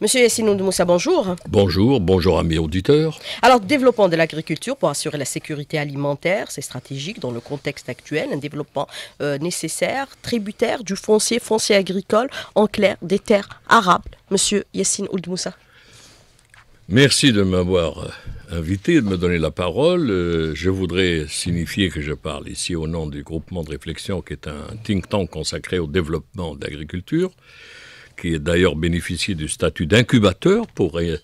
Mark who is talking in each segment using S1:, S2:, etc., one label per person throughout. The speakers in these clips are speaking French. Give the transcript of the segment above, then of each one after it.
S1: Monsieur
S2: Yassine Moussa, bonjour.
S1: Bonjour, bonjour amis auditeurs.
S2: Alors, développement de l'agriculture pour assurer la sécurité alimentaire, c'est stratégique dans le contexte actuel, un développement euh, nécessaire, tributaire du foncier, foncier agricole, en clair, des terres arables. Monsieur Yassine Oudmoussa.
S1: Merci de m'avoir euh, invité, de me donner la parole. Euh, je voudrais signifier que je parle ici au nom du groupement de réflexion qui est un think tank consacré au développement de l'agriculture qui est d'ailleurs bénéficié du statut d'incubateur pour euh,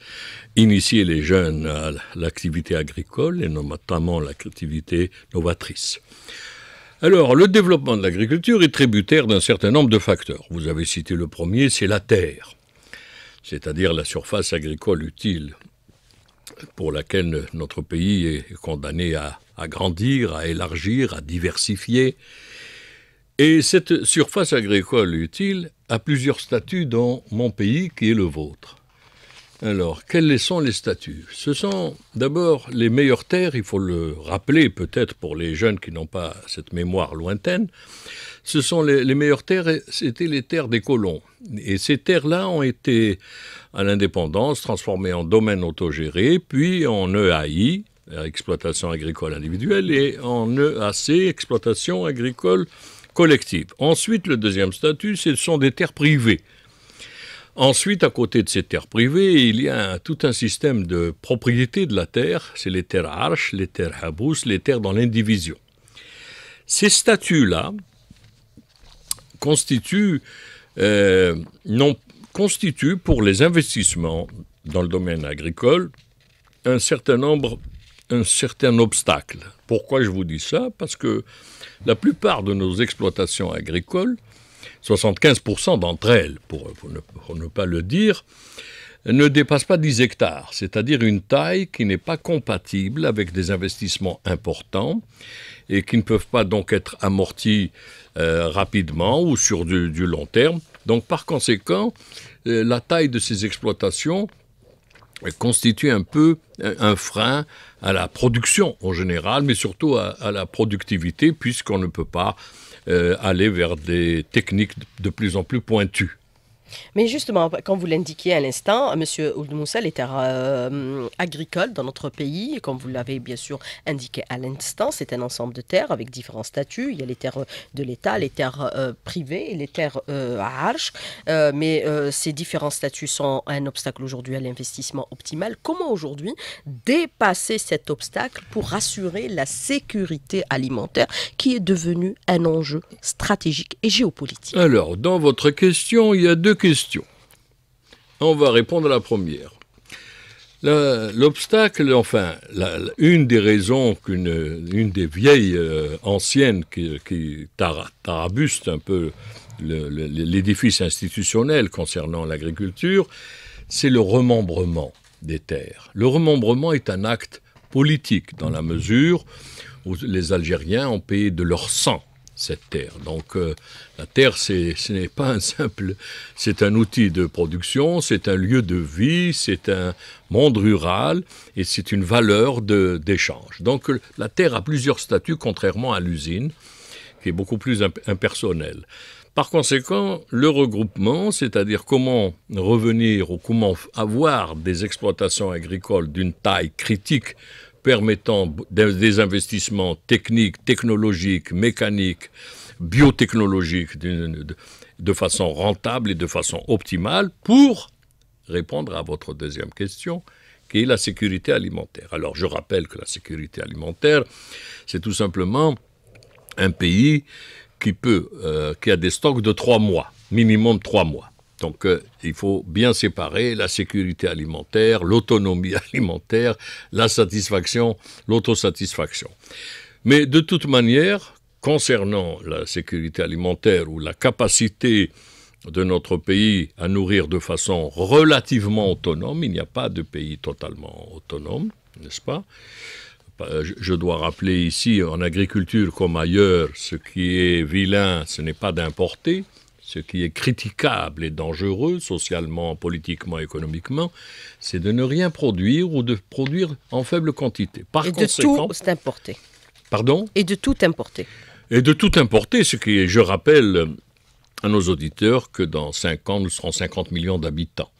S1: initier les jeunes à l'activité agricole et notamment l'activité novatrice. Alors, le développement de l'agriculture est tributaire d'un certain nombre de facteurs. Vous avez cité le premier, c'est la terre, c'est-à-dire la surface agricole utile pour laquelle notre pays est condamné à, à grandir, à élargir, à diversifier. Et cette surface agricole utile, à plusieurs statuts dans mon pays qui est le vôtre. Alors, quels sont les statuts Ce sont d'abord les meilleures terres, il faut le rappeler peut-être pour les jeunes qui n'ont pas cette mémoire lointaine. Ce sont les, meilleures terres, c'était les terres des colons. Et ces terres-là ont été, à l'indépendance, transformées en domaines autogérés, puis en EAI, exploitation agricole individuelle, et en EAC, exploitation agricole Ensuite, le deuxième statut, ce sont des terres privées. Ensuite, à côté de ces terres privées, il y a tout un système de propriété de la terre. C'est les terres arches, les terres habous, les terres dans l'indivision. Ces statuts-là constituent, euh, constituent pour les investissements dans le domaine agricole un certain nombre, un certain obstacle. Pourquoi je vous dis ça Parce que la plupart de nos exploitations agricoles, 75% d'entre elles, pour, ne, pas le dire, ne dépassent pas 10 hectares, c'est-à-dire une taille qui n'est pas compatible avec des investissements importants et qui ne peuvent pas donc être amortis euh, rapidement ou sur du, long terme. Donc par conséquent, euh, la taille de ces exploitations constitue un peu euh, un frein à la production en général, mais surtout à, la productivité, puisqu'on ne peut pas euh, aller vers des techniques de plus en plus pointues.
S2: Mais justement, comme vous l'indiquiez à l'instant, M. Ould les terres euh, agricoles dans notre pays, comme vous l'avez bien sûr indiqué à l'instant, c'est un ensemble de terres avec différents statuts. Il y a les terres de l'État, les terres euh, privées les terres euh, à Arche. mais ces différents statuts sont un obstacle aujourd'hui à l'investissement optimal. Comment aujourd'hui dépasser cet obstacle pour assurer la sécurité alimentaire qui est devenue un enjeu stratégique et géopolitique
S1: Alors, dans votre question, il y a deux questions. On va répondre à la première. L'obstacle, enfin, une des raisons qu'une une des vieilles euh, anciennes qui, qui un peu l'édifice institutionnel concernant l'agriculture, c'est le remembrement des terres. Le remembrement est un acte politique dans la mesure où les Algériens ont payé de leur sang cette terre. Donc euh, la terre, ce n'est pas un simple, c'est un outil de production, c'est un lieu de vie, c'est un monde rural et c'est une valeur d'échange. Donc la terre a plusieurs statuts contrairement à l'usine qui est beaucoup plus impersonnelle. Par conséquent, le regroupement, c'est-à-dire comment revenir ou comment avoir des exploitations agricoles d'une taille critique permettant des investissements techniques, technologiques, mécaniques, biotechnologiques, de façon rentable et de façon optimale pour répondre à votre deuxième question, qui est la sécurité alimentaire. Alors je rappelle que la sécurité alimentaire, c'est tout simplement un pays qui peut, euh, qui a des stocks de trois mois, minimum trois mois. Donc euh, il faut bien séparer la sécurité alimentaire, l'autonomie alimentaire, la satisfaction, l'autosatisfaction. Mais de toute manière, concernant la sécurité alimentaire ou la capacité de notre pays à nourrir de façon relativement autonome, il n'y a pas de pays totalement autonome, n'est-ce pas euh, je dois rappeler ici, en agriculture comme ailleurs, ce qui est vilain, ce n'est pas d'importer, ce qui est critiquable et dangereux socialement, politiquement, économiquement, c'est de ne rien produire ou de produire en faible quantité. Par et de tout importer. Pardon Et
S2: de tout importer.
S1: Et de tout importer, ce qui est, je rappelle à nos auditeurs que dans 5 ans, nous serons 50 millions d'habitants.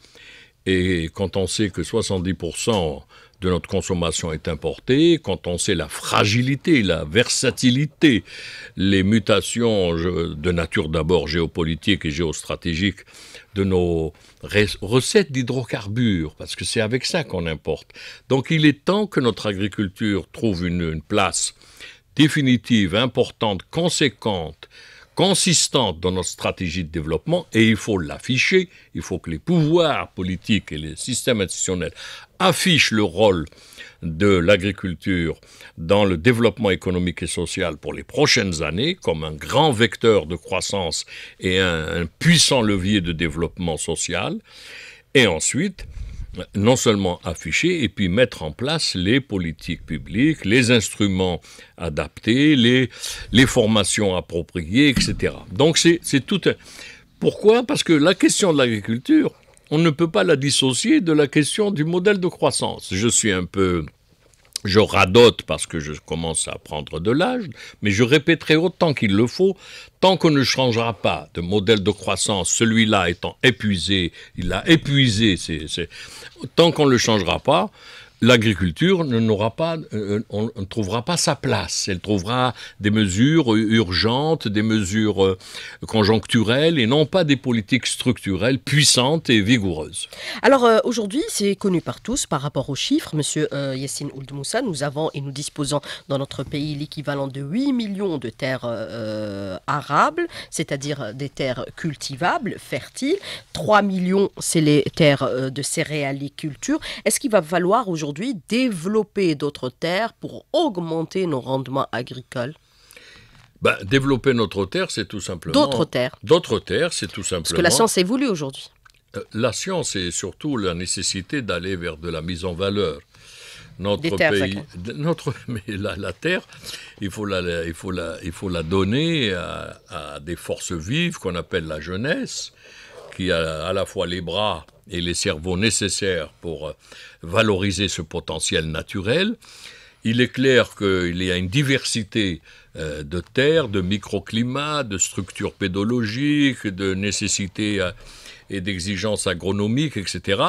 S1: Et quand on sait que 70% de notre consommation est importée, quand on sait la fragilité, la versatilité, les mutations de nature d'abord géopolitique et géostratégique de nos recettes d'hydrocarbures, parce que c'est avec ça qu'on importe. Donc il est temps que notre agriculture trouve une, place définitive, importante, conséquente, consistante dans notre stratégie de développement et il faut l'afficher, il faut que les pouvoirs politiques et les systèmes institutionnels affiche le rôle de l'agriculture dans le développement économique et social pour les prochaines années comme un grand vecteur de croissance et un, puissant levier de développement social, et ensuite non seulement afficher, et puis mettre en place les politiques publiques, les instruments adaptés, les, les formations appropriées, etc. Donc c'est tout... Pourquoi Parce que la question de l'agriculture, on ne peut pas la dissocier de la question du modèle de croissance. Je suis un peu... Je radote parce que je commence à prendre de l'âge, mais je répéterai autant qu'il le faut, tant qu'on ne changera pas de modèle de croissance, celui-là étant épuisé, il a épuisé, tant qu'on ne le changera pas, l'agriculture n'aura pas, euh, on ne trouvera pas sa place. Elle trouvera des mesures euh, urgentes, des mesures euh, conjoncturelles et non pas des politiques structurelles puissantes et vigoureuses.
S2: Alors aujourd'hui, c'est connu par tous par rapport aux chiffres. Monsieur Yassine Ouldmoussa, nous avons et nous disposons dans notre pays l'équivalent de 8 millions de terres arables, c'est-à-dire des terres cultivables, fertiles. 3 millions, c'est les terres de céréaliculture. Est-ce qu'il va falloir aujourd'hui développer d'autres terres pour augmenter nos rendements agricoles
S1: bah, Développer notre terre, c'est tout simplement. D'autres terres. D'autres terres, c'est tout simplement. Parce que la science
S2: évolue aujourd'hui.
S1: Euh, la science et surtout la nécessité d'aller vers de la mise en valeur notre pays, notre, mais la, terre, il faut la, il faut la, il faut la donner à, à des forces vives qu'on appelle la jeunesse, qui a à la fois les bras et les cerveaux nécessaires pour euh, valoriser ce potentiel naturel. Il est clair qu'il y a une diversité euh, de terres, de microclimats, de structures pédologiques, de nécessités euh, et d'exigences agronomiques, etc.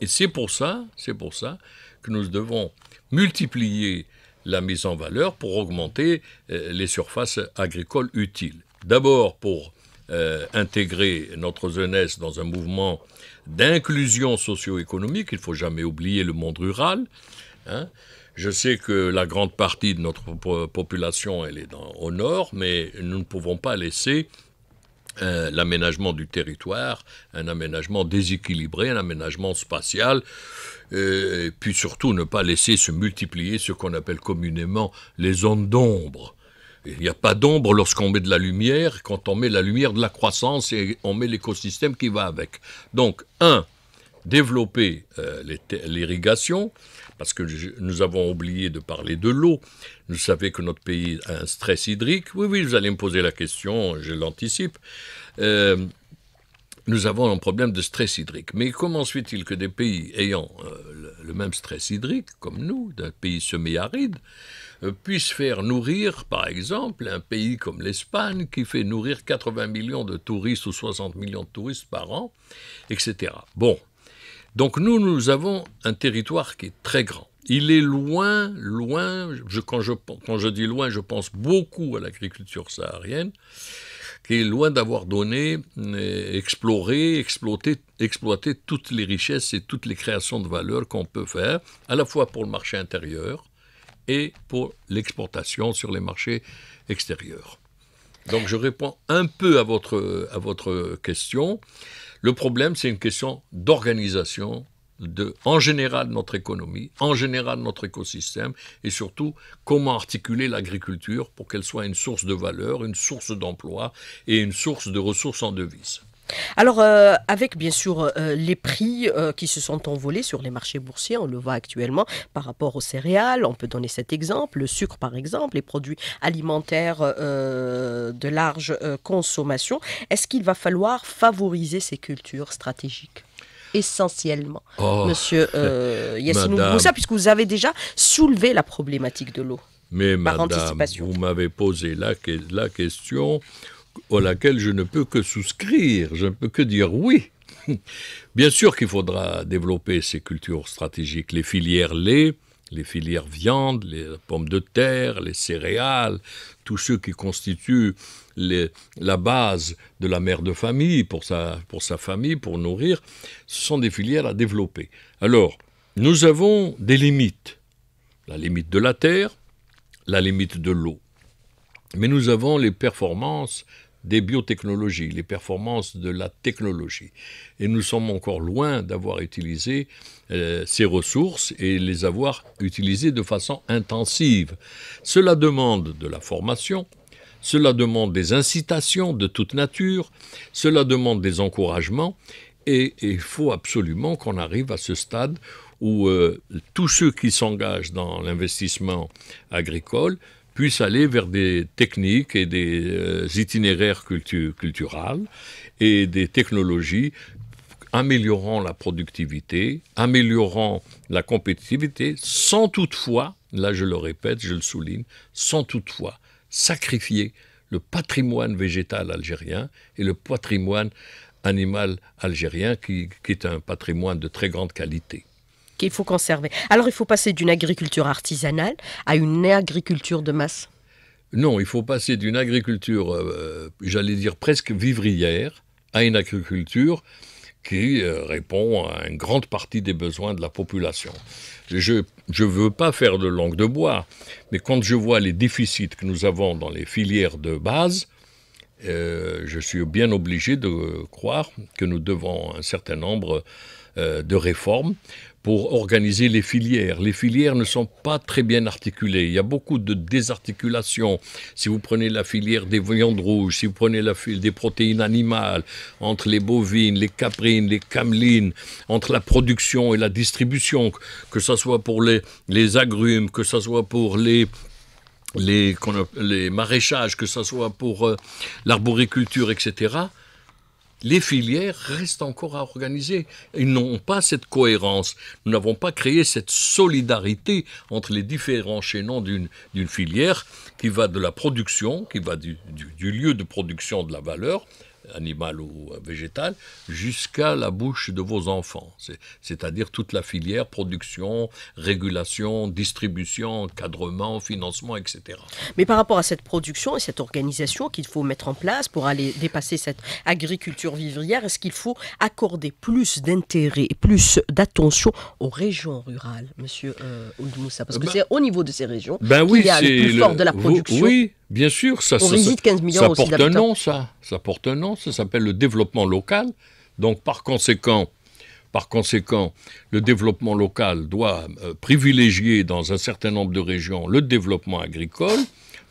S1: Et c'est pour ça, c'est pour ça que nous devons multiplier la mise en valeur pour augmenter les surfaces agricoles utiles. D'abord pour euh, intégrer notre jeunesse dans un mouvement d'inclusion socio-économique. Il ne faut jamais oublier le monde rural. Hein. Je sais que la grande partie de notre population, elle est dans, au nord, mais nous ne pouvons pas laisser euh, l'aménagement du territoire, un aménagement déséquilibré, un aménagement spatial, euh, et puis surtout ne pas laisser se multiplier ce qu'on appelle communément les zones d'ombre. Il n'y a pas d'ombre lorsqu'on met de la lumière, quand on met la lumière de la croissance et on met l'écosystème qui va avec. Donc, un, développer euh, l'irrigation, parce que nous avons oublié de parler de l'eau. Vous savez que notre pays a un stress hydrique. Oui, oui, vous allez me poser la question, je l'anticipe. Euh, nous avons un problème de stress hydrique. Mais comment se fait-il que des pays ayant euh, le, le, même stress hydrique, comme nous, d'un pays semi-aride, puisse faire nourrir, par exemple, un pays comme l'Espagne, qui fait nourrir 80 millions de touristes ou 60 millions de touristes par an, etc. Bon. Donc nous, nous avons un territoire qui est très grand. Il est loin, loin, quand, je, quand je dis loin, je pense beaucoup à l'agriculture saharienne, qui est loin d'avoir donné, euh, exploré, exploité, exploité toutes les richesses et toutes les créations de valeur qu'on peut faire, à la fois pour le marché intérieur, et pour l'exportation sur les marchés extérieurs. Donc je réponds un peu à votre, à votre question. Le problème, c'est une question d'organisation de, en général, notre économie, en général, notre écosystème, et surtout, comment articuler l'agriculture pour qu'elle soit une source de valeur, une source d'emploi et une source de ressources en devises.
S2: Alors, euh, avec bien sûr euh, les prix euh, qui se sont envolés sur les marchés boursiers, on le voit actuellement par rapport aux céréales, on peut donner cet exemple, le sucre par exemple, les produits alimentaires de large consommation. Est-ce qu'il va falloir favoriser ces cultures stratégiques essentiellement, oh. Monsieur Yassine Moussa, puisque vous avez déjà soulevé la problématique de l'eau.
S1: Mais madame, vous m'avez posé la question à laquelle je ne peux que souscrire, je ne peux que dire oui. Bien sûr qu'il faudra développer ces cultures stratégiques, les filières lait, les filières viande, les pommes de terre, les céréales, tous ceux qui constituent la base de la mère de famille pour sa, pour sa famille, pour nourrir, ce sont des filières à développer. Alors, nous avons des limites. La limite de la terre, la limite de l'eau. Mais nous avons les performances des biotechnologies, les performances de la technologie. Et nous sommes encore loin d'avoir utilisé euh, ces ressources et les avoir utilisées de façon intensive. Cela demande de la formation, cela demande des incitations de toute nature, cela demande des encouragements et il faut absolument qu'on arrive à ce stade où euh, tous ceux qui s'engagent dans l'investissement agricole puisse aller vers des techniques et des euh, itinéraires culturels et des technologies améliorant la productivité, améliorant la compétitivité, sans toutefois, là je le répète, je le souligne, sans toutefois sacrifier le patrimoine végétal algérien et le patrimoine animal algérien qui est un patrimoine de très grande
S2: qualité. Il faut conserver. Alors il faut passer d'une agriculture artisanale à une agriculture de masse
S1: Non, il faut passer d'une agriculture, euh, euh, j'allais dire presque vivrière, à une agriculture qui euh, répond à une grande partie des besoins de la population. Je ne veux pas faire de langue de bois, mais quand je vois les déficits que nous avons dans les filières de base, je suis bien obligé de croire que nous devons un certain nombre de réformes pour organiser les filières. Les filières ne sont pas très bien articulées. Il y a beaucoup de désarticulation. Si vous prenez la filière des viandes rouges, si vous prenez la filière des protéines animales, entre les bovines, les caprines, les camelines, entre la production et la distribution, que ce soit pour les, les agrumes, que ce soit pour les, les, maraîchages, que ce soit pour euh, l'arboriculture, etc., les filières restent encore à organiser. Ils n'ont pas cette cohérence. Nous n'avons pas créé cette solidarité entre les différents chaînons d'une filière qui va de la production, qui va du, du lieu de production de la valeur, animal ou végétal, jusqu'à la bouche de vos enfants. C'est-à-dire toute la filière production, régulation, distribution, encadrement, financement,
S2: etc. Mais par rapport à cette production et cette organisation qu'il faut mettre en place pour aller dépasser cette agriculture vivrière, est-ce qu'il faut accorder plus d'intérêt et plus d'attention aux régions rurales, Monsieur euh, Oudmoussa Parce que ben c'est au niveau de ces régions ben qu'il y a le plus fort de la production. oui,
S1: Bien sûr, ça, porte un nom, ça. Ça porte un nom, ça s'appelle le développement local. Donc, par conséquent, par conséquent, le développement local doit euh, privilégier dans un certain nombre de régions le développement agricole,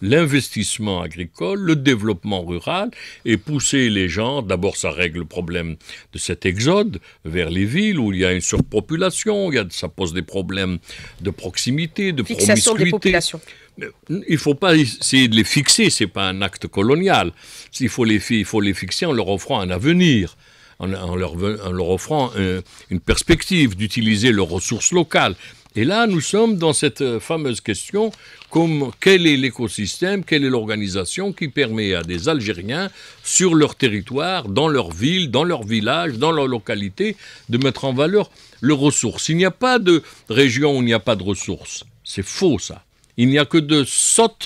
S1: l'investissement agricole, le développement rural, et pousser les gens, d'abord ça règle le problème de cet exode vers les villes où il y a une surpopulation, ça pose des problèmes de proximité, de Fixation promiscuité il ne faut pas essayer de les fixer, ce n'est pas un acte colonial. Il faut, les, il faut les fixer en leur offrant un avenir, en, leur, offrant euh, une perspective d'utiliser leurs ressources locales. Et là, nous sommes dans cette euh, fameuse question comme quel est l'écosystème, quelle est l'organisation qui permet à des Algériens, sur leur territoire, dans leur ville, dans leur village, dans leur localité, de mettre en valeur leurs ressources. Il n'y a pas de région où il n'y a pas de ressources. C'est faux ça. Il n'y a que de sauts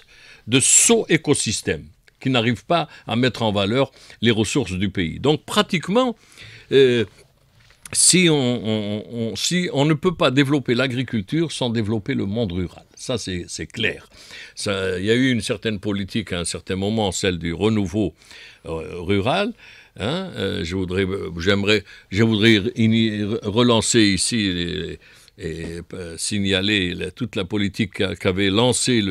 S1: de sots écosystèmes qui n'arrivent pas à mettre en valeur les ressources du pays. Donc pratiquement, euh, si, on, si on ne peut pas développer l'agriculture sans développer le monde rural, ça c'est clair. il y a eu une certaine politique à un certain moment, celle du renouveau euh, rural. Hein, euh, je voudrais, j'aimerais, je voudrais relancer ici les, et euh, signaler toute la politique qu'avait lancée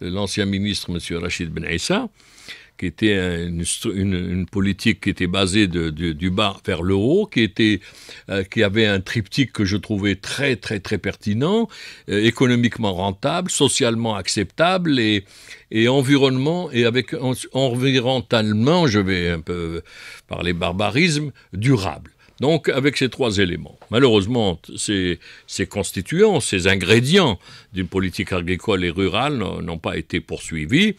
S1: l'ancien ministre, M. Rachid Ben Issa, qui était une, politique qui était basée du bas vers le haut, qui, était, euh, qui avait un triptyque que je trouvais très, très, très pertinent, euh, économiquement rentable, socialement acceptable et, environnement, et avec environnementalement, je vais un peu parler barbarisme, durable. Donc avec ces trois éléments, malheureusement, ces, constituants, ces ingrédients d'une politique agricole et rurale n'ont pas été poursuivis.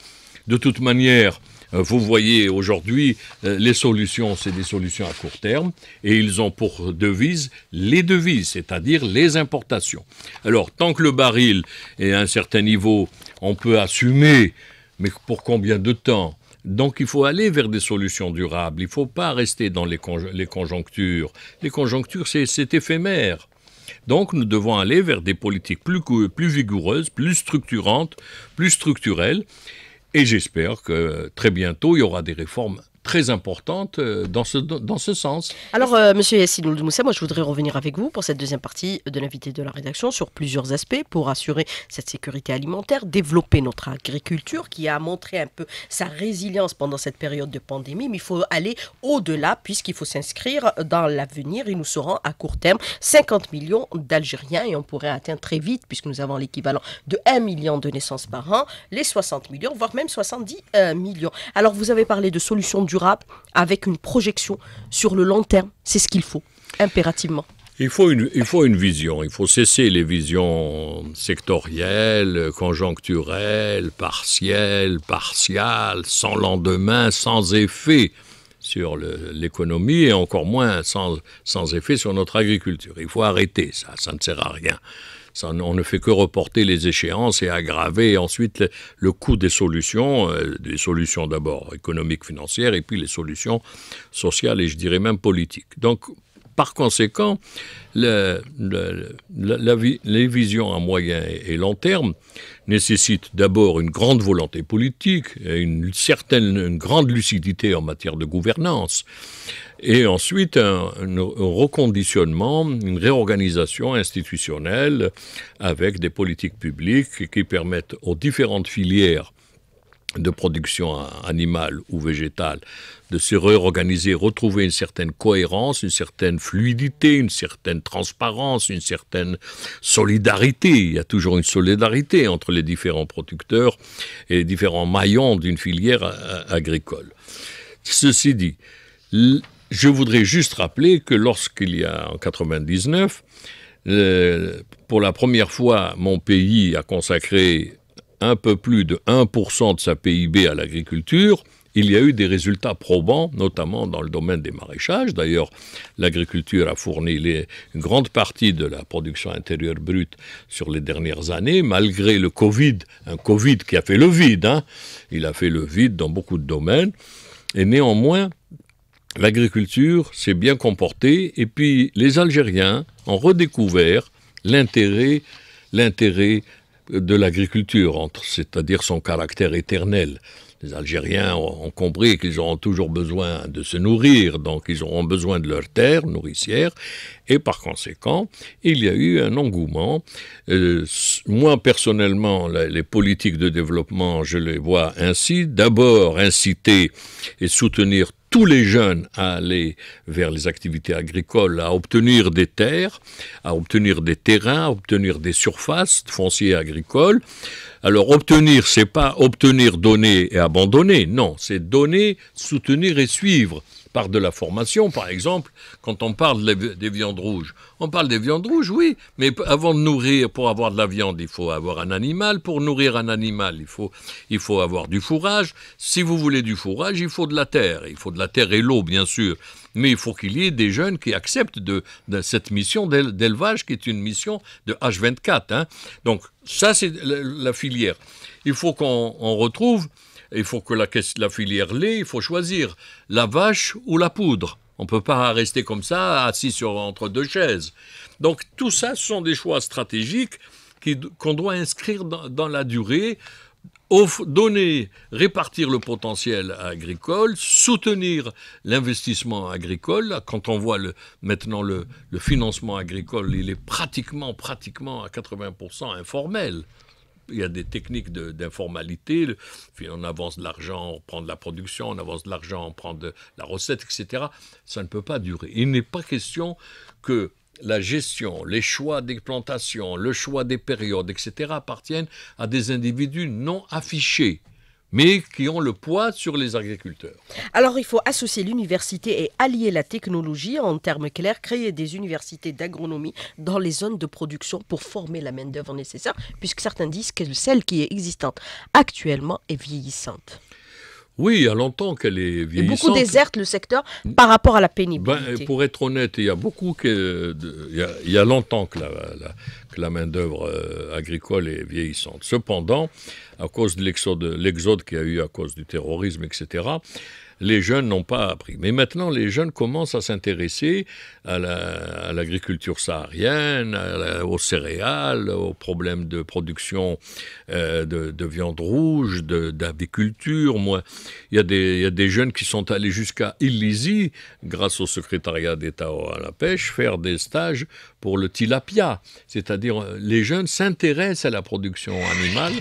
S1: De toute manière, euh, vous voyez aujourd'hui, euh, les solutions, c'est des solutions à court terme, et ils ont pour devise les devises, c'est-à-dire les importations. Alors, tant que le baril est à un certain niveau, on peut assumer, mais pour combien de temps donc il faut aller vers des solutions durables, il ne faut pas rester dans les, les conjonctures. Les conjonctures, c'est éphémère. Donc nous devons aller vers des politiques plus vigoureuses, plus structurantes, plus structurelles. Et j'espère que très bientôt, il y aura des réformes très
S2: importante euh, dans ce, dans ce sens. Alors, M. Euh, monsieur Yassine Moussa, moi je voudrais revenir avec vous pour cette deuxième partie de l'invité de la rédaction sur plusieurs aspects pour assurer cette sécurité alimentaire, développer notre agriculture qui a montré un peu sa résilience pendant cette période de pandémie, mais il faut aller au-delà puisqu'il faut s'inscrire dans l'avenir et nous serons à court terme 50 millions d'Algériens et on pourrait atteindre très vite puisque nous avons l'équivalent de 1 million de naissances par an, les 60 millions, voire même 70 euh, millions. Alors, vous avez parlé de solutions durable avec une projection sur le long terme. C'est ce qu'il faut, impérativement.
S1: Il faut, une, il faut une vision, il faut cesser les visions sectorielles, conjoncturelles, partielles, partiales, sans lendemain, sans effet sur l'économie et encore moins sans, sans effet sur notre agriculture. Il faut arrêter ça, ça ne sert à rien on ne fait que reporter les échéances et aggraver ensuite le, coût des solutions, euh, des solutions d'abord économiques, financières, et puis les solutions sociales et je dirais même politiques. Donc, par conséquent, le, la, les visions à moyen et long terme nécessitent d'abord une grande volonté politique et une certaine une grande lucidité en matière de gouvernance et ensuite un, reconditionnement, une réorganisation institutionnelle avec des politiques publiques qui permettent aux différentes filières de production animale ou végétale de se réorganiser, retrouver une certaine cohérence, une certaine fluidité, une certaine transparence, une certaine solidarité. Il y a toujours une solidarité entre les différents producteurs et les différents maillons d'une filière euh, agricole. Ceci dit, je voudrais juste rappeler que lorsqu'il y a en 99, pour la première fois, mon pays a consacré un peu plus de 1% de sa PIB à l'agriculture. Il y a eu des résultats probants, notamment dans le domaine des maraîchages. D'ailleurs, l'agriculture a fourni les, une grande partie de la production intérieure brute sur les dernières années, malgré le Covid, un Covid qui a fait le vide. Hein, il a fait le vide dans beaucoup de domaines. Et néanmoins, l'agriculture s'est bien comportée et puis les Algériens ont redécouvert l'intérêt, l'intérêt euh, de l'agriculture, c'est-à-dire son caractère éternel. Les Algériens ont compris qu'ils auront toujours besoin de se nourrir, donc ils auront besoin de leur terre nourricière, et par conséquent, il y a eu un engouement. Euh, moi, personnellement, les politiques de développement, je les vois ainsi. D'abord, inciter et soutenir tous les jeunes à aller vers les activités agricoles, à obtenir des terres, à obtenir des terrains, à obtenir des surfaces foncières agricoles. Alors obtenir, c'est pas obtenir, donner et abandonner, non, c'est donner, soutenir et suivre par de la formation, par exemple, quand on parle des viandes rouges. On parle des viandes rouges, oui, mais avant de nourrir, pour avoir de la viande, il faut avoir un animal. Pour nourrir un animal, il faut, il faut avoir du fourrage. Si vous voulez du fourrage, il faut de la terre. Il faut de la terre et l'eau, bien sûr. Mais il faut qu'il y ait des jeunes qui acceptent de, cette mission d'élevage, qui est une mission de H24. Hein. Donc ça, c'est la, filière. Il faut qu'on retrouve il faut que la, filière lait, il faut choisir la vache ou la poudre. On ne peut pas rester comme ça, assis sur, entre deux chaises. Donc tout ça ce sont des choix stratégiques qu'on doit inscrire dans, la durée, donner, répartir le potentiel agricole, soutenir l'investissement agricole. Quand on voit maintenant le, le financement agricole, il est pratiquement, pratiquement à 80% informel il y a des techniques d'informalité. puis on avance de l'argent, on prend de la production, on avance de l'argent, on prend de la recette, etc. Ça ne peut pas durer. Il n'est pas question que la gestion, les choix des plantations, le choix des périodes, etc., appartiennent à des individus non affichés mais qui ont le poids sur les agriculteurs.
S2: Alors il faut associer l'université et allier la technologie, en termes clairs, créer des universités d'agronomie dans les zones de production pour former la main-d'œuvre nécessaire, puisque certains disent que celle qui est existante actuellement est vieillissante.
S1: Oui, il y a longtemps qu'elle est vieillissante. Et beaucoup désertent
S2: le secteur par rapport à la ben,
S1: pénibilité. pour être honnête, il y a beaucoup que, longtemps que la, que la main-d'œuvre euh, agricole est vieillissante. Cependant, à cause de l'exode qu'il y a eu à cause du terrorisme, etc., les jeunes n'ont pas appris. Mais maintenant, les jeunes commencent à s'intéresser à l'agriculture saharienne, aux céréales, aux problèmes de production euh, de, viande rouge, d'aviculture. Moi, il y, a des jeunes qui sont allés jusqu'à Illizi, grâce au secrétariat d'État à la pêche, faire des stages pour le tilapia. C'est-à-dire, euh, les jeunes s'intéressent à la production animale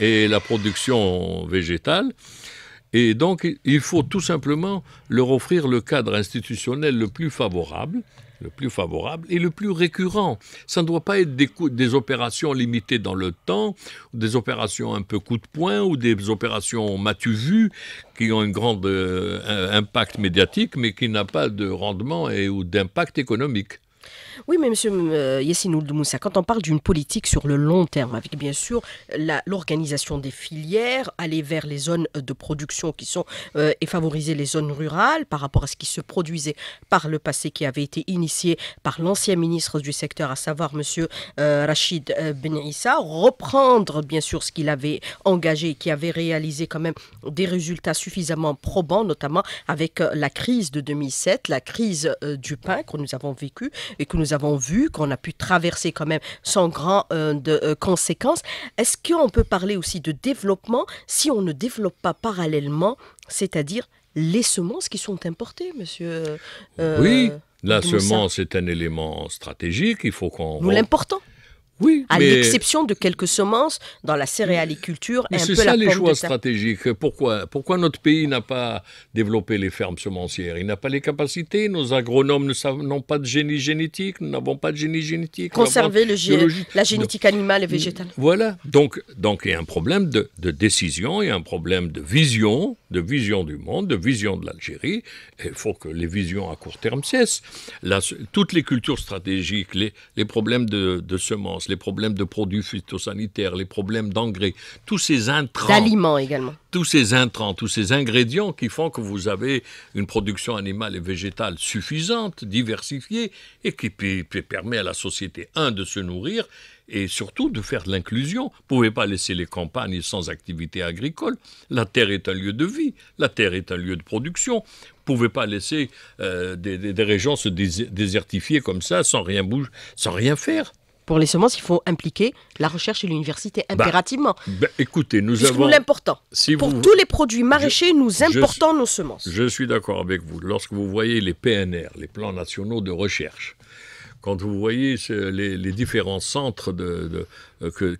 S1: et la production végétale. Et donc, il faut tout simplement leur offrir le cadre institutionnel le plus favorable, le plus favorable et le plus récurrent. Ça ne doit pas être des, opérations limitées dans le temps, des opérations un peu coup de poing ou des opérations matu-vu qui ont un grand euh, impact médiatique mais qui n'a pas de rendement et, ou d'impact économique.
S2: Oui, mais monsieur euh, Yassine Moussa, quand on parle d'une politique sur le long terme, avec bien sûr l'organisation des filières, aller vers les zones de production qui sont euh, et favoriser les zones rurales par rapport à ce qui se produisait par le passé, qui avait été initié par l'ancien ministre du secteur, à savoir monsieur euh, Rachid euh, Ben reprendre bien sûr ce qu'il avait engagé, et qui avait réalisé quand même des résultats suffisamment probants, notamment avec la crise de 2007, la crise du pain que nous avons vécu et que nous nous avons vu, qu'on a pu traverser quand même sans grand euh, de, euh, conséquences. Est-ce qu'on peut parler aussi de développement si on ne développe pas parallèlement, c'est-à-dire les semences qui sont importées, monsieur euh, Oui, la semence
S1: est un élément stratégique, il faut qu'on... Nous
S2: l'importons à l'exception de quelques semences dans la céréaliculture. Mais c'est ça les choix
S1: stratégiques. Pourquoi, pourquoi notre pays n'a pas développé les fermes semencières Il n'a pas les capacités. Nos agronomes n'ont pas de génie génétique. Nous n'avons pas de génie génétique. Conserver le la génétique
S2: animale et végétale.
S1: Voilà. Donc, donc il y a un problème de, décision, il y a un problème de vision, de vision du monde, de vision de l'Algérie. Il faut que les visions à court terme cessent. toutes les cultures stratégiques, les, les problèmes de semences les problèmes de produits phytosanitaires, les problèmes d'engrais, tous ces intrants. D'aliments également. Tous ces intrants, tous ces ingrédients qui font que vous avez une production animale et végétale suffisante, diversifiée, et qui permet à la société, un, de se nourrir, et surtout de faire de l'inclusion. Vous ne pouvez pas laisser les campagnes sans activité agricole. La terre est un lieu de vie, la terre est un lieu de production. Vous ne pouvez pas laisser euh, des, régions se désertifier comme ça sans rien, bouger, sans rien
S2: faire. Pour les semences, il faut impliquer la recherche et l'université bah,
S1: impérativement. Bah, écoutez, nous avons. Nous Pour tous
S2: les produits maraîchers, nous importons nos semences.
S1: Je suis d'accord avec vous. Lorsque vous voyez les PNR, les plans nationaux de recherche, quand vous voyez les, différents centres euh,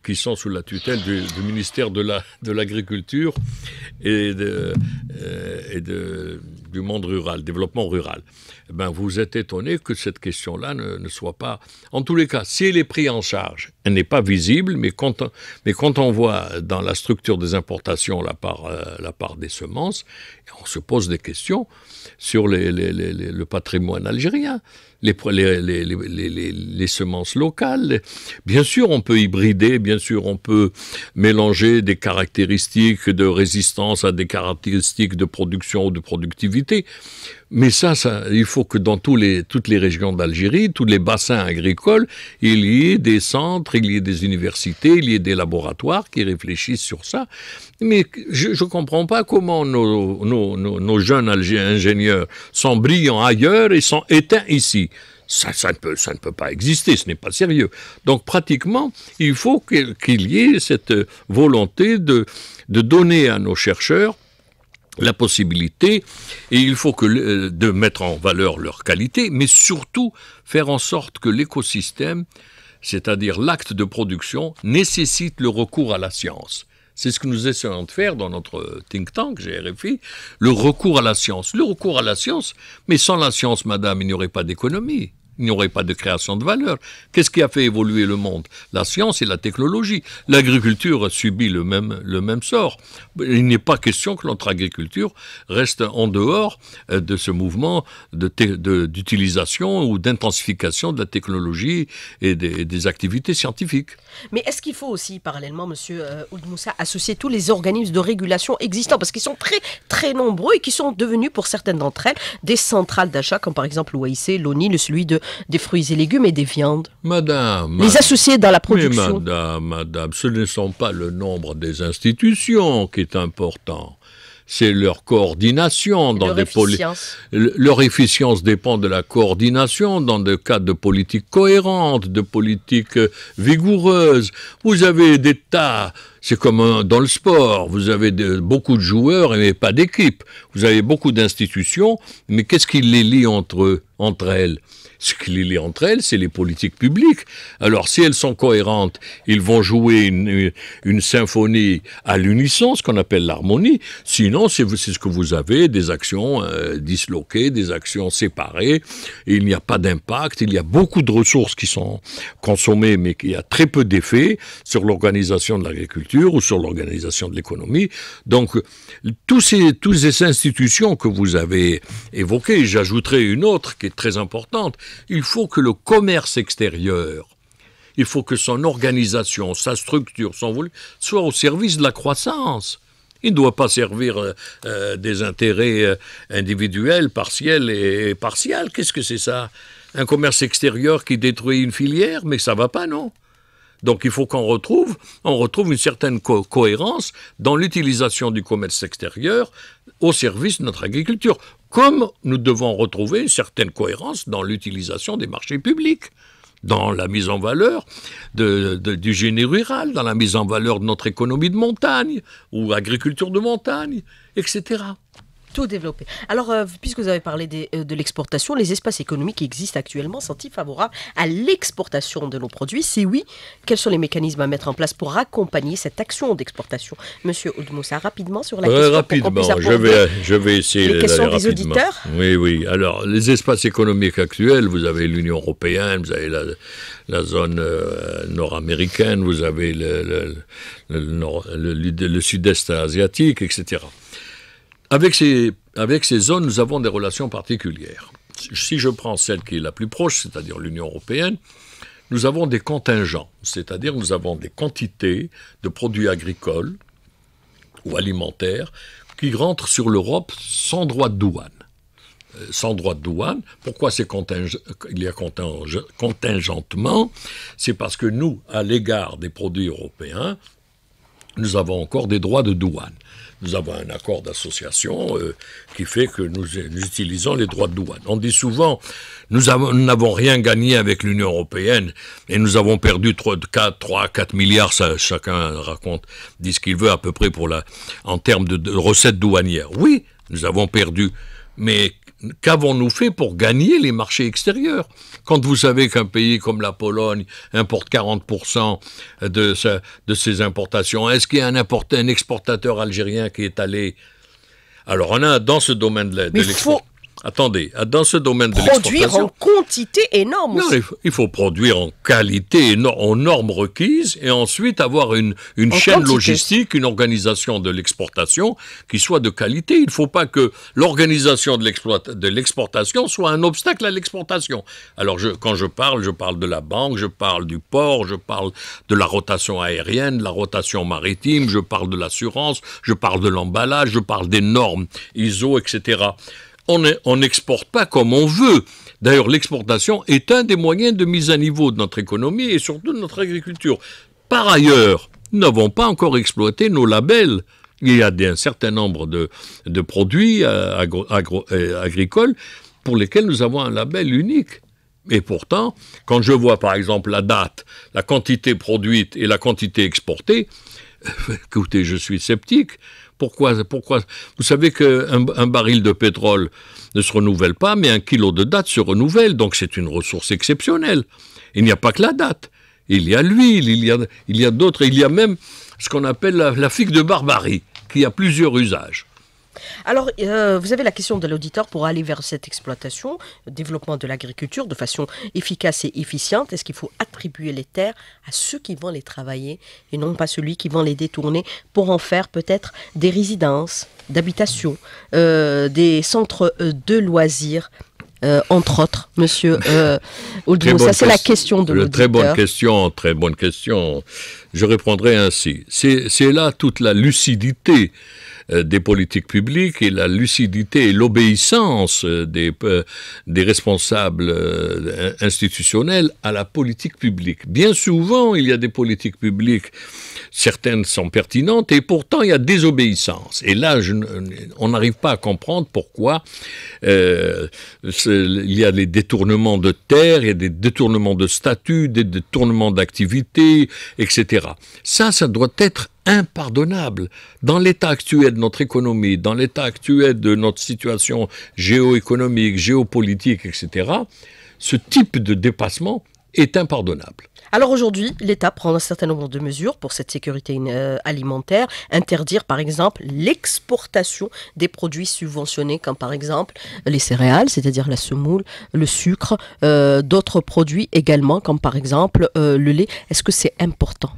S1: qui sont sous la tutelle du, ministère de l'Agriculture et de euh, du monde rural, développement rural, eh ben vous êtes étonné que cette question-là ne, ne, soit pas... En tous les cas, si elle est prise en charge, elle n'est pas visible, mais quand, on, mais quand on voit dans la structure des importations la part, euh, la part des semences, on se pose des questions sur les, les, le patrimoine algérien, les, semences locales. Bien sûr, on peut hybrider, bien sûr, on peut mélanger des caractéristiques de résistance à des caractéristiques de production ou de productivité mais ça, ça, il faut que dans tous les, toutes les régions d'Algérie, tous les bassins agricoles, il y ait des centres, il y ait des universités, il y ait des laboratoires qui réfléchissent sur ça. Mais je ne comprends pas comment nos, jeunes ingénieurs sont brillants ailleurs et sont éteints ici. Ça, ça, ne peut, ça, ne peut, pas exister, ce n'est pas sérieux. Donc pratiquement, il faut qu'il y ait cette volonté de, de donner à nos chercheurs la possibilité, et il faut que, euh, de mettre en valeur leur qualité, mais surtout faire en sorte que l'écosystème, c'est-à-dire l'acte de production, nécessite le recours à la science. C'est ce que nous essayons de faire dans notre think tank, GRFI, le recours à la science. Le recours à la science, mais sans la science, madame, il n'y aurait pas d'économie il n'y aurait pas de création de valeur. Qu'est-ce qui a fait évoluer le monde La science et la technologie. L'agriculture subit le même, le même sort. Il n'est pas question que notre agriculture reste en dehors euh, de ce mouvement d'utilisation de, ou d'intensification de la technologie et des, activités scientifiques.
S2: Mais est-ce qu'il faut aussi, parallèlement, M. Euh, Oudmoussa, associer tous les organismes de régulation existants Parce qu'ils sont très, très nombreux et qui sont devenus, pour certaines d'entre elles, des centrales d'achat, comme par exemple l'OIC, l'ONI, le celui de des fruits et légumes et des viandes.
S1: Madame. Les associés
S2: dans la production. Mais
S1: madame, madame, ce ne sont pas le nombre des institutions qui est important c'est leur coordination dans leur des efficience. leur efficience dépend de la coordination dans des cadres de politique cohérente, de politique euh, vigoureuse. Vous avez des tas c'est comme dans le sport, vous avez beaucoup de joueurs mais pas d'équipe. Vous avez beaucoup d'institutions, mais qu'est-ce qui les lie entre eux, entre elles ce qui les entre elles, c'est les politiques publiques. Alors, si elles sont cohérentes, ils vont jouer une, symphonie à l'unisson, ce qu'on appelle l'harmonie. Sinon, c'est ce que vous avez, des actions euh, disloquées, des actions séparées. Il n'y a pas d'impact. Il y a beaucoup de ressources qui sont consommées, mais qui a très peu d'effet sur l'organisation de l'agriculture ou sur l'organisation de l'économie. Donc, tous ces, toutes ces institutions que vous avez évoquées, j'ajouterai une autre qui est très importante, il faut que le commerce extérieur, il faut que son organisation, sa structure, son volume, soit au service de la croissance. Il ne doit pas servir euh, euh, des intérêts euh, individuels, partiels et partiels. Qu'est-ce que c'est ça Un commerce extérieur qui détruit une filière, mais ça va pas, non donc il faut qu'on retrouve, on retrouve une certaine cohérence dans l'utilisation du commerce extérieur au service de notre agriculture comme nous devons retrouver une certaine cohérence dans l'utilisation des marchés publics dans la mise en valeur du génie rural, dans la mise en valeur de notre économie de montagne ou agriculture de montagne,
S2: etc. Tout développer. Alors, euh, puisque vous avez parlé euh, de l'exportation, les espaces économiques qui existent actuellement sont-ils favorables à l'exportation de nos produits Si oui, quels sont les mécanismes à mettre en place pour accompagner cette action d'exportation Monsieur Oudmoussa, rapidement sur la euh, question. Rapidement, je vais,
S1: je vais essayer des auditeurs. Oui, oui. Alors, les espaces économiques actuels, vous avez l'Union européenne, vous avez la, zone nord-américaine, vous avez le, le sud-est asiatique, etc. Avec ces, avec ces zones, nous avons des relations particulières. Si je prends celle qui est la plus proche, c'est-à-dire l'Union européenne, nous avons des contingents, c'est-à-dire nous avons des quantités de produits agricoles ou alimentaires qui rentrent sur l'Europe sans droit de douane. Euh, sans droit de douane, pourquoi il y a contingentement C'est parce que nous, à l'égard des produits européens, nous avons encore des droits de douane. Nous avons un accord d'association euh, qui fait que nous, utilisons les droits de douane. On dit souvent, nous n'avons rien gagné avec l'Union européenne et nous avons perdu 3, 4, 3, 4 milliards, ça, chacun raconte, dit ce qu'il veut à peu près pour la, en termes de recettes douanières. Oui, nous avons perdu, mais qu'avons-nous fait pour gagner les marchés extérieurs Quand vous savez qu'un pays comme la Pologne importe 40% de, ses importations, est-ce qu'il y a un, un exportateur algérien qui est allé alors on a dans ce domaine de, l'export. Attendez, dans ce domaine de l'exportation... Produire en
S2: quantité énorme Non,
S1: Il, faut, produire en qualité, en normes requises, et ensuite avoir une, une chaîne logistique, une organisation de l'exportation qui soit de qualité. Il ne faut pas que l'organisation de l'exportation soit un obstacle à l'exportation. Alors, je, quand je parle, je parle de la banque, je parle du port, je parle de la rotation aérienne, de la rotation maritime, je parle de l'assurance, je parle de l'emballage, je parle des normes ISO, etc on n'exporte pas comme on veut. D'ailleurs, l'exportation est un des moyens de mise à niveau de notre économie et surtout de notre agriculture. Par ailleurs, nous n'avons pas encore exploité nos labels. Il y a un certain nombre de, produits euh, euh, agricoles pour lesquels nous avons un label unique. Et pourtant, quand je vois par exemple la date, la quantité produite et la quantité exportée, écoutez, je suis sceptique. Pourquoi, Vous savez qu'un baril de pétrole ne se renouvelle pas, mais un kilo de date se renouvelle, donc c'est une ressource exceptionnelle. Il n'y a pas que la date. Il y a l'huile, il y a, d'autres, il y a même ce qu'on appelle la, la figue de barbarie, qui a plusieurs usages.
S2: Alors, euh, vous avez la question de l'auditeur pour aller vers cette exploitation, développement de l'agriculture de façon efficace et efficiente. Est-ce qu'il faut attribuer les terres à ceux qui vont les travailler et non pas celui qui vont les détourner pour en faire peut-être des résidences, d'habitations, euh, des centres euh, de loisirs entre autres, Monsieur euh, Ça, c'est la question de l'auditeur. Très bonne
S1: question, très bonne question. Je répondrai ainsi. C'est là toute la lucidité euh, des politiques publiques et la lucidité et l'obéissance euh, des, euh, des responsables institutionnels à la politique publique. Bien souvent, il y a des politiques publiques, certaines sont pertinentes, et pourtant il y a désobéissance. Et là, on n'arrive pas à comprendre pourquoi il y a des détournements de terres, il y a des détournements de statut, des détournements d'activités, etc. Ça, ça doit être impardonnable. Dans l'état actuel de notre économie, dans l'état actuel de notre situation géoéconomique, géopolitique, etc., ce type de dépassement est impardonnable.
S2: Alors aujourd'hui, l'État prend un certain nombre de mesures pour cette sécurité euh, alimentaire, interdire par exemple l'exportation des produits subventionnés comme par exemple les céréales, c'est-à-dire la semoule, le sucre, euh, d'autres produits également comme par exemple euh, le lait. Est-ce que c'est important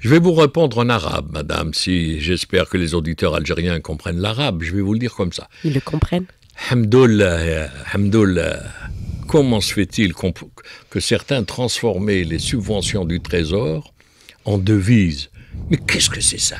S1: Je vais vous répondre en arabe, madame, si j'espère que les auditeurs algériens comprennent l'arabe, je vais vous le dire comme ça.
S2: Ils le comprennent
S1: Hamdoul, comment se fait-il que certains transformaient les subventions du Trésor en devises Mais qu'est-ce que c'est ça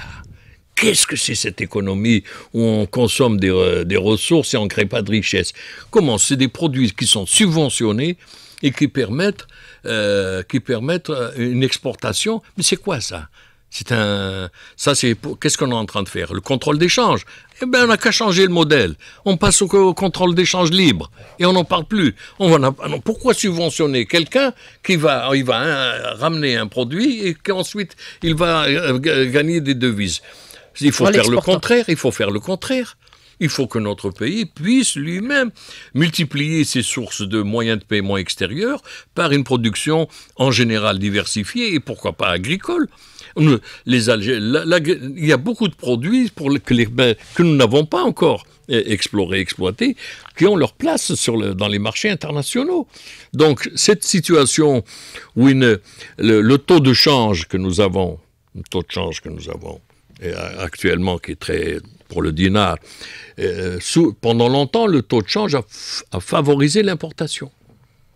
S1: Qu'est-ce que c'est cette économie où on consomme des, ressources et on ne crée pas de richesse Comment C'est des produits qui sont subventionnés et qui permettent, euh, qui permettent euh, une exportation. Mais c'est quoi ça c'est un, ça c'est qu'est-ce qu'on est en train de faire Le contrôle d'échange. Eh ben, on n'a qu'à changer le modèle. On passe au, contrôle contrôle d'échange libre et on n'en parle plus. On va, pourquoi subventionner quelqu'un qui va, il va hein, ramener un produit et qu'ensuite il va euh, gagner des devises Il faut faire le contraire. Il faut faire le contraire il faut que notre pays puisse lui-même multiplier ses sources de moyens de paiement extérieurs par une production en général diversifiée et pourquoi pas agricole. Euh, il y a beaucoup de produits pour que, ben, que, nous n'avons pas encore euh, explorés, exploités, qui ont leur place dans les marchés internationaux. Donc cette situation où le taux de change que nous avons, le taux de change que nous avons, euh, actuellement qui est très pour le dinar. Euh, pendant longtemps, le taux de change a, favorisé l'importation.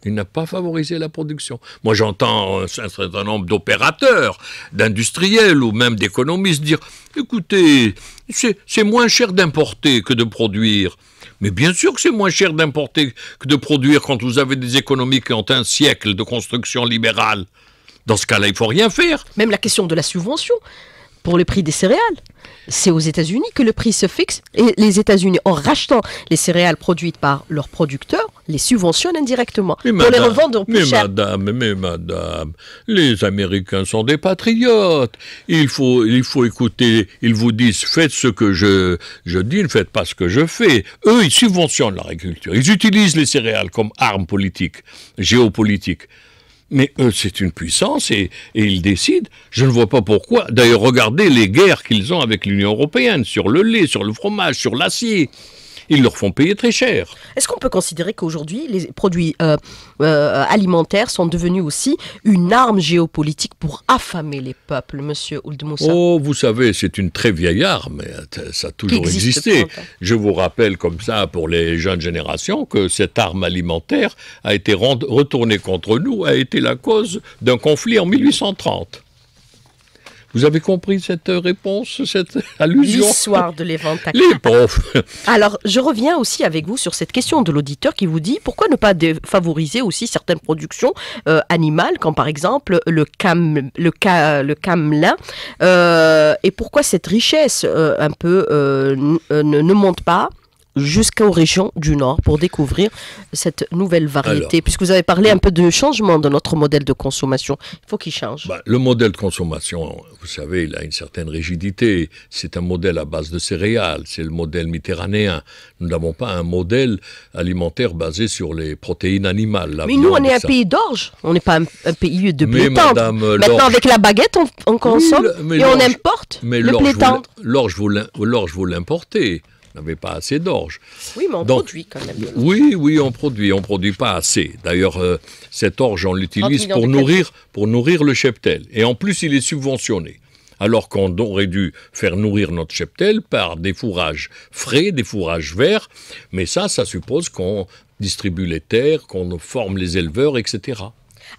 S1: Il n'a pas favorisé la production. Moi, j'entends un certain nombre d'opérateurs, d'industriels ou même d'économistes dire écoutez, c'est moins cher d'importer que de produire. Mais bien sûr que c'est moins cher d'importer que de produire quand vous avez des économies qui ont un siècle de construction libérale. Dans ce cas-là, il faut rien faire.
S2: Même la question de la subvention pour le prix des céréales. C'est aux États-Unis que le prix se fixe et les États-Unis, en rachetant les céréales produites par leurs producteurs, les subventionnent indirectement pour les revendre plus mais
S1: Madame, mais madame, les Américains sont des patriotes. Il faut, il faut écouter. Ils vous disent faites ce que je, je dis, ne faites pas ce que je fais. Eux, ils subventionnent l'agriculture. Ils utilisent les céréales comme arme politique, géopolitique mais eux, c'est une puissance et, ils décident. Je ne vois pas pourquoi. D'ailleurs, regardez les guerres qu'ils ont avec l'Union européenne sur le lait, sur le fromage, sur l'acier ils leur font payer très cher.
S2: Est-ce qu'on peut considérer qu'aujourd'hui, les produits euh, euh, alimentaires sont devenus aussi une arme géopolitique pour affamer les peuples, monsieur Oudmoussa
S1: Oh, vous savez, c'est une très vieille arme. Ça a toujours existé. Hein. Je vous rappelle, comme ça, pour les jeunes générations, que cette arme alimentaire a été retournée contre nous, a été la cause d'un conflit en 1830. Vous avez compris cette euh, réponse, cette allusion L'histoire de
S2: l'éventail. Les
S1: pauvres.
S2: Alors, je reviens aussi avec vous sur cette question de l'auditeur qui vous dit pourquoi ne pas favoriser aussi certaines productions euh, animales, comme par exemple le, le, le camelin, euh, et pourquoi cette richesse un peu ne monte pas jusqu'aux régions du Nord pour découvrir cette nouvelle variété Puisque vous avez parlé un peu de changement de notre modèle de consommation, il faut qu'il change. Bah, le
S1: modèle de consommation, vous savez, il a une certaine rigidité. C'est un modèle à base de céréales, c'est le modèle méditerranéen. Nous n'avons pas un modèle alimentaire basé sur les protéines animales. Mais nous, on est un pays
S2: d'orge, on n'est pas un, pays de blé tendre. Euh, Maintenant, avec la baguette, on, consomme et on importe
S1: mais le blé tendre. L'orge, vous l'importez n'avait pas assez d'orge.
S2: Oui, mais on produit quand
S1: même. Oui, oui, on produit, on produit pas assez. D'ailleurs, euh, cette orge, on l'utilise pour nourrir, pour nourrir le cheptel. Et en plus, il est subventionné. Alors qu'on aurait dû faire nourrir notre cheptel par des fourrages frais, des fourrages verts. Mais ça, ça suppose qu'on distribue les terres, qu'on forme les éleveurs, etc.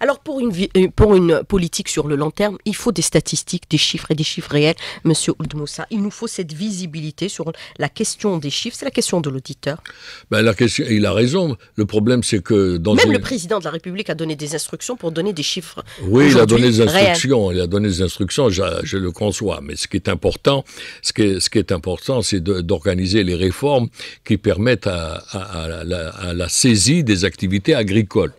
S2: Alors euh, pour une, politique sur le long terme, il faut des statistiques, des chiffres et des chiffres réels, Monsieur Oudmoussa. Il nous faut cette visibilité sur la question des chiffres. C'est la question de l'auditeur.
S1: Ben, il a raison. Le problème, c'est que dans même le
S2: président de la République a donné des instructions pour donner des chiffres. Oui, il a donné des instructions.
S1: Il a donné des instructions. Je, le conçois. Mais ce qui est important, important, c'est d'organiser les réformes qui permettent à, la saisie des activités agricoles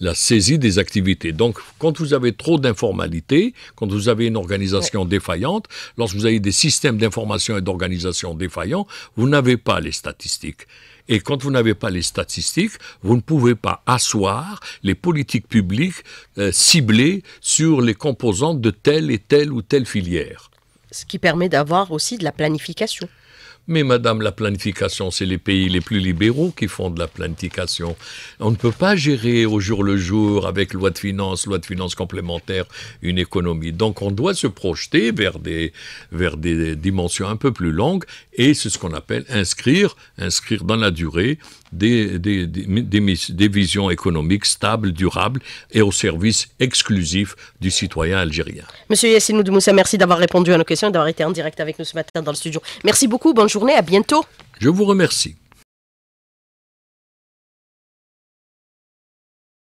S1: la saisie des activités. Donc, quand vous avez trop d'informalités, quand vous avez une organisation défaillante, lorsque vous avez des systèmes d'information et d'organisation défaillants, vous n'avez pas les statistiques. Et quand vous n'avez pas les statistiques, vous ne pouvez pas asseoir les politiques publiques euh, ciblées sur les composantes de telle et telle ou telle filière.
S2: Ce qui permet d'avoir aussi de la planification.
S1: Mais madame, la planification, c'est les pays les plus libéraux qui font de la planification. On ne peut pas gérer au jour le jour, avec loi de finances, loi de finances complémentaires, une économie. Donc on doit se projeter vers des, vers des dimensions un peu plus longues et c'est ce qu'on appelle inscrire, inscrire dans la durée des, visions économiques stables, durables et au service exclusif du citoyen algérien.
S2: Monsieur Yassine merci d'avoir répondu à nos questions et d'avoir été en direct avec nous ce matin dans le studio. Merci beaucoup, bonne journée, à bientôt.
S1: Je vous remercie.